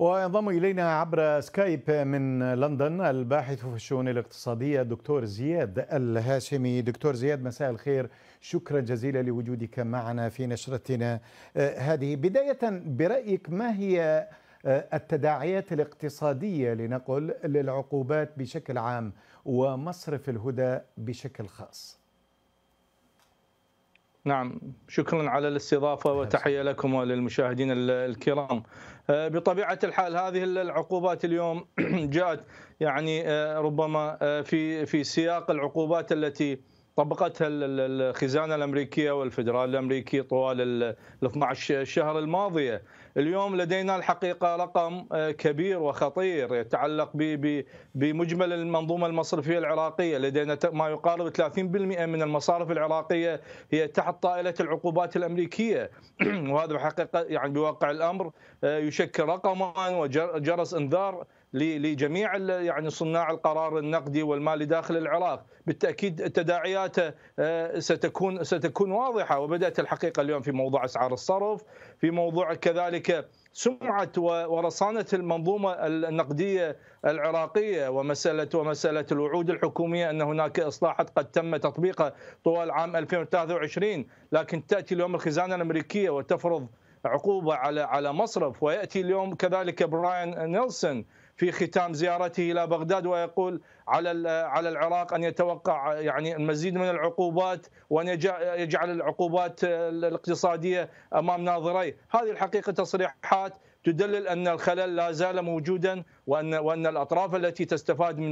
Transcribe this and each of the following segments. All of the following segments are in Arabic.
وينضم إلينا عبر سكايب من لندن الباحث في الشؤون الاقتصادية الدكتور زياد الهاشمي دكتور زياد مساء الخير شكرا جزيلا لوجودك معنا في نشرتنا آه، هذه بداية برأيك ما هي آه، التداعيات الاقتصادية لنقل للعقوبات بشكل عام ومصرف الهدى بشكل خاص نعم شكرا على الاستضافة وتحية لكم وللمشاهدين الكرام آه، بطبيعة الحال هذه العقوبات اليوم جاءت يعني آه، ربما آه، في في سياق العقوبات التي طبقتها الخزانه الامريكيه والفدرال الامريكي طوال ال 12 شهر الماضيه، اليوم لدينا الحقيقه رقم آه، كبير وخطير يتعلق بمجمل المنظومه المصرفيه العراقيه، لدينا ما يقارب 30% من المصارف العراقيه هي تحت طائله العقوبات الامريكيه، وهذا بحقيقه يعني بواقع الامر آه، يشكل رقما وجرس انذار لجميع يعني صناع القرار النقدي والمالي داخل العراق بالتاكيد تداعياته آه، ستكون ستكون واضحه وبدات الحقيقه اليوم في موضوع اسعار الصرف في موضوع كذلك سمعه ورصانه المنظومه النقديه العراقيه ومساله ومساله الوعود الحكوميه ان هناك اصلاحات قد تم تطبيقها طوال عام 2023 لكن تاتي اليوم الخزانه الامريكيه وتفرض عقوبه على على مصرف وياتي اليوم كذلك براين نيلسون في ختام زيارته الى بغداد ويقول على على العراق ان يتوقع يعني المزيد من العقوبات وان يجعل العقوبات الاقتصاديه امام ناظريه، هذه الحقيقه تصريحات تدلل ان الخلل لا زال موجودا وان وان الاطراف التي تستفاد من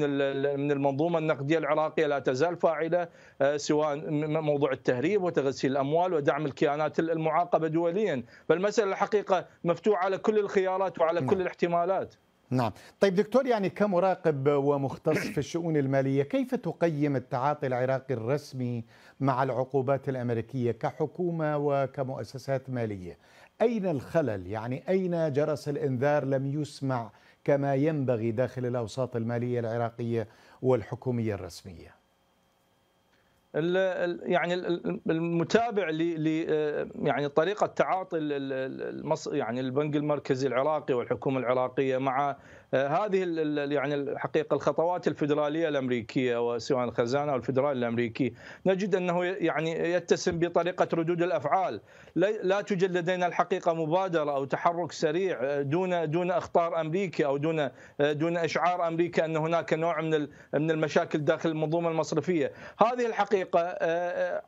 من المنظومه النقديه العراقيه لا تزال فاعله آه، سواء موضوع التهريب وتغسيل الاموال ودعم الكيانات المعاقبه دوليا، فالمساله الحقيقه مفتوحه على كل الخيارات وعلى نعم. كل الاحتمالات. نعم طيب دكتور يعني كمراقب ومختص في الشؤون المالية كيف تقيم التعاطي العراقي الرسمي مع العقوبات الأمريكية كحكومة وكمؤسسات مالية أين الخلل يعني أين جرس الإنذار لم يسمع كما ينبغي داخل الأوساط المالية العراقية والحكومية الرسمية يعني المتابع ل آه يعني طريقه تعاطي يعني البنك المركزي العراقي والحكومه العراقيه مع آه، هذه يعني الحقيقه الخطوات الفدراليه الامريكيه وسواء الخزانه او الفدرال الامريكي نجد انه يعني يتسم بطريقه ردود الافعال لا توجد لدينا الحقيقه مبادره او تحرك سريع آه، دون دون اخطار امريكي او دون آه، دون اشعار امريكا ان هناك نوع من من المشاكل داخل المنظومه المصرفيه هذه الحقيقه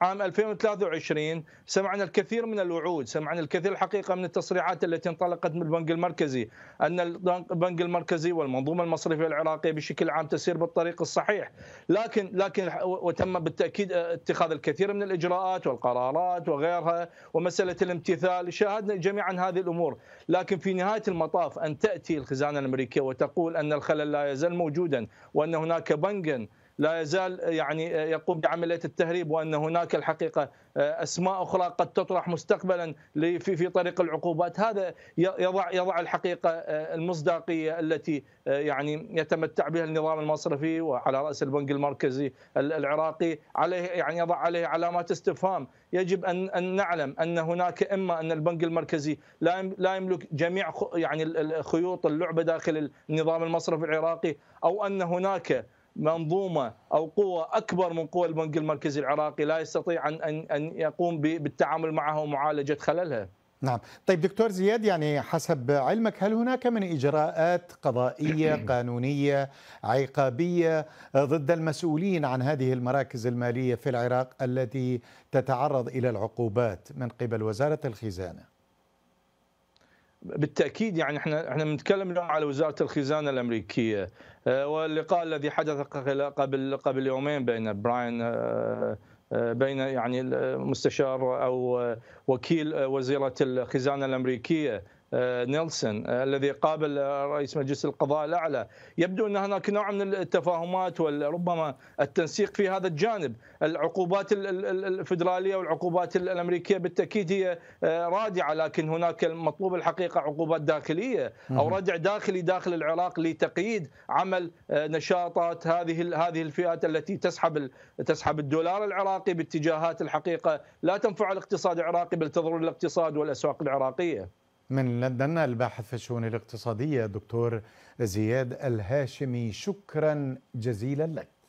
عام 2023 سمعنا الكثير من الوعود سمعنا الكثير الحقيقه من التصريحات التي انطلقت من البنك المركزي ان البنك المركزي المركزي والمنظومه المصرفيه العراقيه بشكل عام تسير بالطريق الصحيح، لكن لكن وتم بالتاكيد آه، اتخاذ الكثير من الاجراءات والقرارات وغيرها ومساله الامتثال، شاهدنا جميعا هذه الامور، لكن في نهايه المطاف ان تاتي الخزانه الامريكيه وتقول ان الخلل لا يزال موجودا وان هناك بنجا لا يزال آه، يعني آه، يقوم بعمليه التهريب وان هناك الحقيقه آه، اسماء اخرى قد تطرح مستقبلا في في طريق العقوبات هذا يضع يضع الحقيقه المصداقيه التي يعني يتمتع بها النظام المصرفي وعلى راس البنك المركزي العراقي عليه يعني يضع عليه علامات استفهام يجب ان ان نعلم ان هناك اما ان البنك المركزي لا لا يملك جميع يعني خيوط اللعبه داخل النظام المصرفي العراقي او ان هناك منظومه او قوه اكبر من قوى البنك المركزي العراقي لا يستطيع ان ان ان يقوم بالتعامل معها ومعالجه خللها. نعم، طيب دكتور زياد يعني حسب علمك هل هناك من اجراءات قضائيه قانونيه عقابيه ضد المسؤولين عن هذه المراكز الماليه في العراق التي تتعرض الى العقوبات من قبل وزاره الخزانه؟ بالتاكيد يعني احنا احنا بنتكلم اليوم على وزاره الخزانه الامريكيه آه، واللقاء الذي حدث قبل قبل يومين بين براين آه، آه، بين يعني مستشار او وكيل وزيره الخزانه الامريكيه آه، نيلسون آه، الذي قابل آه، رئيس مجلس القضاء الاعلى يبدو ان هناك نوع من التفاهمات وربما التنسيق في هذا الجانب العقوبات الفدراليه والعقوبات الامريكيه بالتاكيد هي رادعه لكن هناك المطلوب الحقيقه عقوبات داخليه او ردع داخلي داخل العراق لتقييد عمل نشاطات هذه هذه الفئات التي تسحب تسحب الدولار العراقي باتجاهات الحقيقه لا تنفع الاقتصاد العراقي بل تضر الاقتصاد والاسواق العراقيه من لندن الباحث في الشؤون الاقتصادية دكتور زياد الهاشمي شكرا جزيلا لك